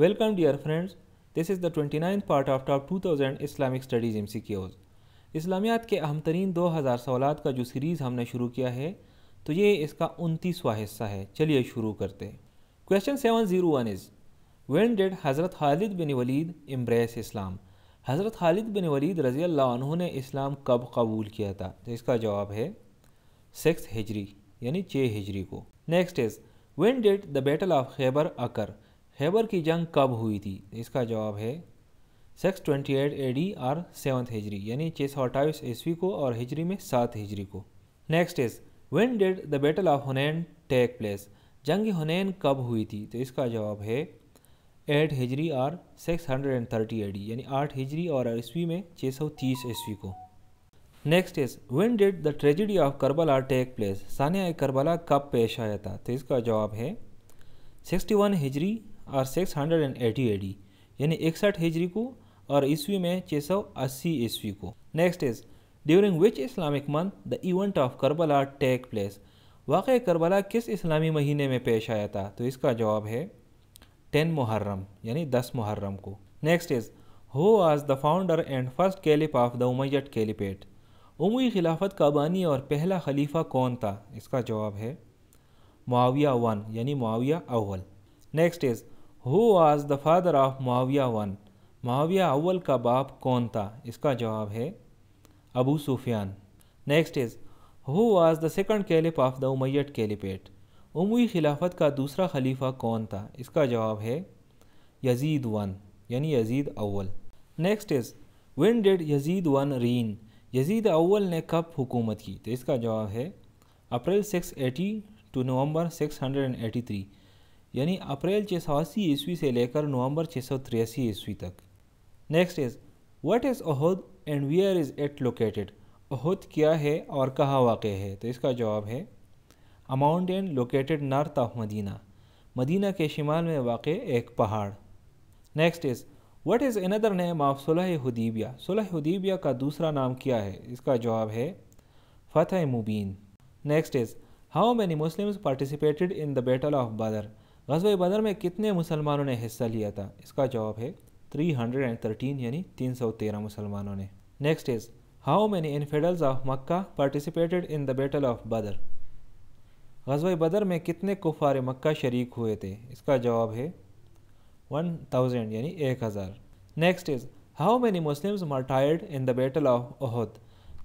Welcome dear friends this is the twenty nine part the 29th part of Top 2000 Islamic Studies MCQs. इस्लामियात के अहम तरीन दो हज़ार सवाल का जो सीरीज़ हमने शुरू किया है तो ये इसका उनतीसवा हिस्सा है चलिए शुरू करते हैं question seven zero one is when did हज़रत Khalid bin Walid embrace Islam हज़रत खालिद बिन वलीद रज़ी अल्लाह इस्लाम कब कबूल किया था तो इसका जवाब है सिक्स हिजरी यानी छः हिजरी को next is when did the battle of Khaybar occur Khaybar की जंग कब हुई थी इसका जवाब है six twenty eight A D और सेवन्थ हिजरी यानी छः सौ अट्ठाईस ईस्वी को और हिजरी में सात हिजरी को next is when did the battle of Hunayn take place जंग हुनैन कब हुई थी तो इसका जवाब है एट हिजरी और six hundred and thirty A D यानी आठ हिजरी और ईस्वी में छः सौ तीस ईस्वी को next is when did the tragedy of Karbala take place सानिया करबला कब पेश आया था तो इसका जवाब है सिक्सटी वन हिजरी और six hundred and eighty AD यानी इकसठ हिजरी को और ईस्वी में छः सौ अस्सी ईस्वी को next is during which Islamic month the event of Karbala take place वाक़ करबला किस इस्लामी महीने में पेश आया था तो इसका जवाब है टेन मुहर्रम यानी दस मुहर्रम को next is who was the founder and first caliph of the Umayyad caliphate उमई खिलाफत का बानी और पहला खलीफा कौन था इसका जवाब है मुआविया वन यानी मुआविया अव्वल next is who was the father of Muawiya one Muawiya अव्वल का बाप कौन था इसका जवाब है Abu Sufyan next is who was the second caliph of the Umayyad caliphate उमू खिलाफत का दूसरा खलीफा कौन था इसका जवाब है यजीद वन यानी यजीद अव्वल next is when did Yazid one reign Yazid अव्वल ने कब हुकूमत की तो इसका जवाब है April six eighty two November three यानी अप्रैल छः सौ अस्सी ईस्वी से लेकर नवंबर छः सौ तिरासी ईस्वी तक next is what is Uhud and where is it located Uhud क्या है और कहाँ वाक़ है तो इसका जवाब है a mount and located north of Medina Medina के शिमाल में वाक़ एक पहाड़ next is what is another name of सुलह हदीबिया सुलह हदीबिया का दूसरा नाम क्या है इसका जवाब है फ़तेह मुबीन next is how many Muslims participated in the battle of Badr गजब बदर में कितने मुसलमानों ने हिस्सा लिया था इसका जवाब है 313 यानी 313 मुसलमानों ने next is how many infidels of Mecca participated in the battle of Badr गजब बदर में कितने कुफार मक्का शरीक हुए थे इसका जवाब है 1000 यानी 1000 next is how many Muslims martyred in the battle of Uhud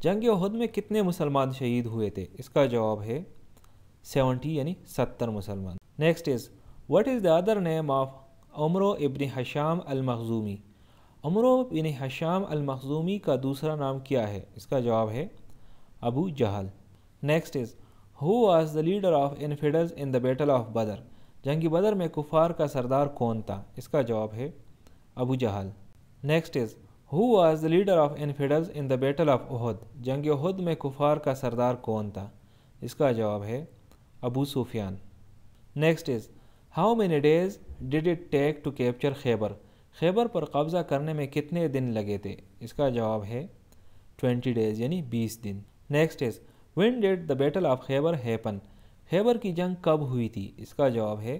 जंग अहद में कितने मुसलमान शहीद हुए थे इसका जवाब है 70 यानी 70 मुसलमान next is what is the other name of Umro ibn Hisham al Makhzumi makhzumi ibn Hisham al Makhzumi का दूसरा नाम क्या है इसका जवाब है Abu Jahl next is who was the leader of infidels in the battle of Badr जंगी बदर में कुफार का सरदार कौन था इसका जवाब है Abu Jahl next is who was the leader of infidels in the battle of Uhud जंग उहद में कुफार का सरदार कौन था इसका जवाब है Abu Sufyan next is how many days did it take to capture Khaybar Khaybar पर कब्ज़ा करने में कितने दिन लगे थे इसका जवाब है ट्वेंटी डेज यानी बीस दिन next is when did the battle of Khaybar happen Khaybar की जंग कब हुई थी इसका जवाब है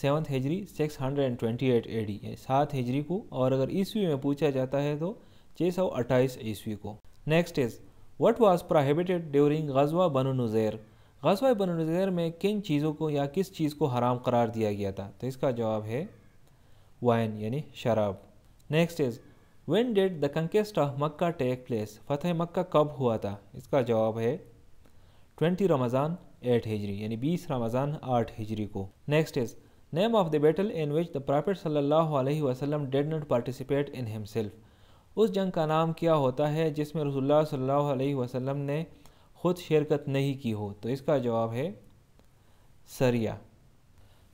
सेवन्थ हिजरी six hundred and twenty eight A D सात हिजरी को और अगर ईस्वी में पूछा जाता है तो छः सौ अट्ठाईस ईस्वी को next is what was prohibited during गजवा बनो नज़ैर गसवा बनज़ैर में किन चीज़ों को या किस चीज़ को हराम करार दिया गया था तो इसका जवाब है वाइन यानी शराब next is when did the conquest of Mecca take place फतेह मक्का कब हुआ था इसका जवाब है ट्वेंटी रमज़ान एट हिजरी यानी बीस रमज़ान आठ हिजरी को next is name of the battle in which the prophet सल्लल्लाहु वसलम did not participate in himself उस जंग का नाम क्या होता है जिसमें रसोल्ला सल्ला वसलम ने खुद शिरकत नहीं की हो तो इसका जवाब है सरिया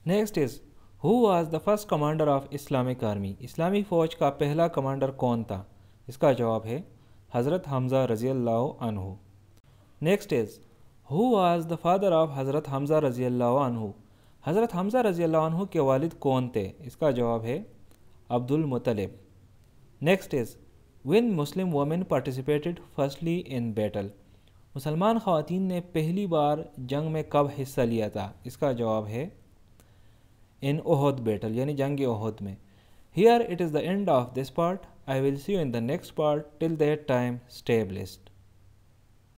next is who was the first commander of Islamic army इस्लामी फ़ौज का पहला कमांडर कौन था इसका जवाब है हज़रत हमज़ा रज़ी अल्लाह अनहु next is who was the father of हज़रत हमज़ा रज़ी अल्लाह अनहु हज़रत हमज़ा रज़ी अल्लाह अनहु के वालिद कौन थे इसका जवाब है Abdul Muttalib next is when Muslim women participated firstly in battle मुसलमान खातन ने पहली बार जंग में कब हिस्सा लिया था इसका जवाब है इन ओहद बैटल यानी जंग ओहद में here it is the end of this part I will see you in the next part till that time स्टेबलिस्ट